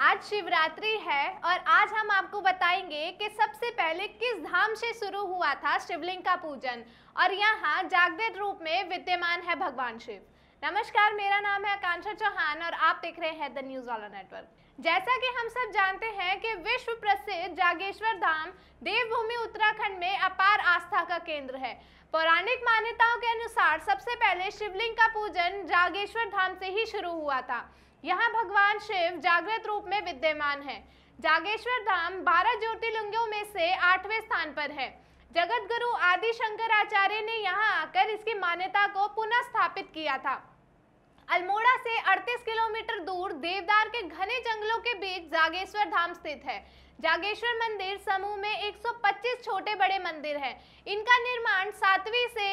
आज शिवरात्रि है और आज हम आपको बताएंगे कि सबसे पहले किस धाम से शुरू हुआ था शिवलिंग का पूजन और यहाँ जागृत रूप में विद्यमान है भगवान शिव नमस्कार मेरा नाम है आकांक्षा चौहान और आप देख रहे हैं द न्यूज वाला नेटवर्क जैसा कि हम सब जानते हैं कि विश्व प्रसिद्ध जागेश्वर धाम देवभूमि उत्तराखंड में अपार आस्था का केंद्र है पौराणिक मान्यताओं के अनुसार सबसे पहले शिवलिंग का पूजन जागेश्वर धाम से ही शुरू हुआ था यहाँ भगवान शिव जागृत रूप में विद्यमान है जागेश्वर धाम बारह ज्योतिर्लिंगों में से आठवें स्थान पर है जगत गुरु आदि शंकराचार्य ने यहाँ आकर इसकी मान्यता को पुनः स्थापित किया था अल्मोड़ा से 38 किलोमीटर दूर देवदार के घने जंगलों के बीच जागेश्वर धाम स्थित है जागेश्वर मंदिर समूह में 125 छोटे बड़े मंदिर हैं। इनका निर्माण सातवीं से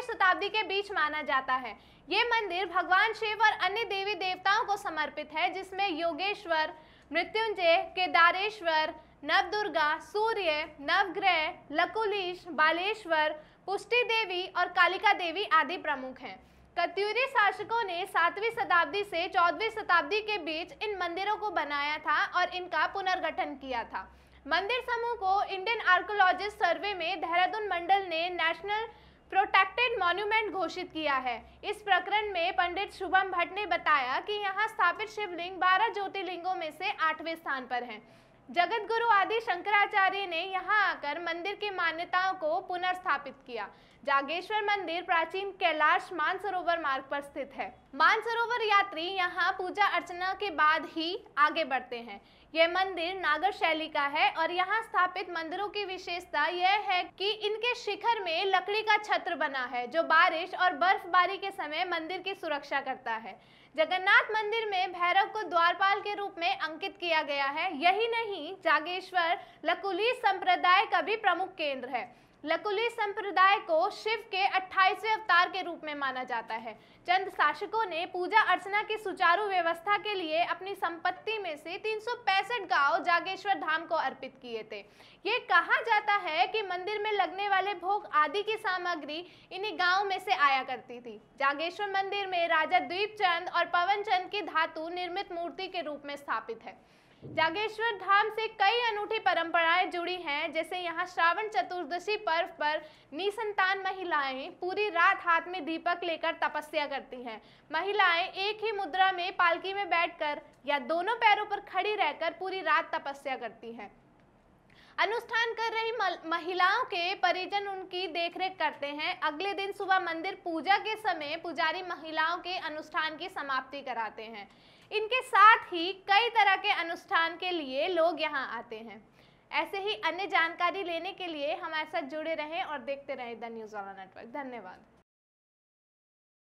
आठवीं शताब्दी के बीच माना जाता है ये मंदिर भगवान शिव और अन्य देवी देवताओं को समर्पित है जिसमें योगेश्वर मृत्युंजय केदारेश्वर नवदुर्गा सूर्य नवग्रह लकुलीश बालेश्वर पुष्टि देवी और कालिका देवी आदि प्रमुख हैं कत्यूरी शासकों ने सातवीं शताब्दी से चौदहवीं शताब्दी के बीच इन मंदिरों को बनाया था और इनका पुनर्गठन किया था मंदिर समूह को इंडियन आर्कोलॉजिस्ट सर्वे में देहरादून मंडल ने नेशनल स्टेट मॉन्यूमेंट घोषित किया है इस प्रकरण में पंडित शुभम भट्ट ने बताया कि यहाँ स्थापित शिवलिंग बारह ज्योतिर्लिंगों में से आठवें स्थान पर है जगत गुरु आदि शंकराचार्य ने यहाँ आकर मंदिर की मान्यताओं को पुनर्स्थापित किया जागेश्वर मंदिर प्राचीन कैलाश मानसरोवर मार्ग पर स्थित है मानसरोवर यात्री यहाँ पूजा अर्चना के बाद ही आगे बढ़ते हैं यह मंदिर नागर शैली का है और यहाँ स्थापित मंदिरों की विशेषता यह है कि इनके शिखर में लकड़ी का छत्र बना है जो बारिश और बर्फबारी के समय मंदिर की सुरक्षा करता है जगन्नाथ मंदिर में भैरव को द्वारपाल के रूप में अंकित किया गया है यही नहीं जागेश्वर लकुली संप्रदाय का भी प्रमुख केंद्र है लकुली संप्रदाय को शिव के 28वें अवतार के रूप में माना जाता है चंद शासकों ने पूजा अर्चना की सुचारू व्यवस्था के लिए अपनी संपत्ति में से 365 गांव जागेश्वर धाम को अर्पित किए थे ये कहा जाता है कि मंदिर में लगने वाले भोग आदि की सामग्री इन्हीं गाँव में से आया करती थी जागेश्वर मंदिर में राजा द्वीप चंद और पवन चंद की धातु निर्मित मूर्ति के रूप में स्थापित है जागेश्वर धाम से कई अनूठी परंपराएं जुड़ी हैं जैसे यहाँ श्रावण चतुर्दशी पर्व पर निसंतान महिलाएं पूरी रात हाथ में दीपक लेकर तपस्या करती हैं महिलाएं एक ही मुद्रा में पालकी में बैठकर या दोनों पैरों पर खड़ी रहकर पूरी रात तपस्या करती हैं अनुष्ठान कर रही महिलाओं के परिजन उनकी देखरेख करते हैं अगले दिन सुबह मंदिर पूजा के समय पुजारी महिलाओं के अनुष्ठान की समाप्ति कराते हैं इनके साथ ही कई तरह के अनुष्ठान के लिए लोग यहाँ आते हैं ऐसे ही अन्य जानकारी लेने के लिए हमारे साथ जुड़े रहें और देखते रहें द न्यूज़ ऑन नेटवर्क धन्यवाद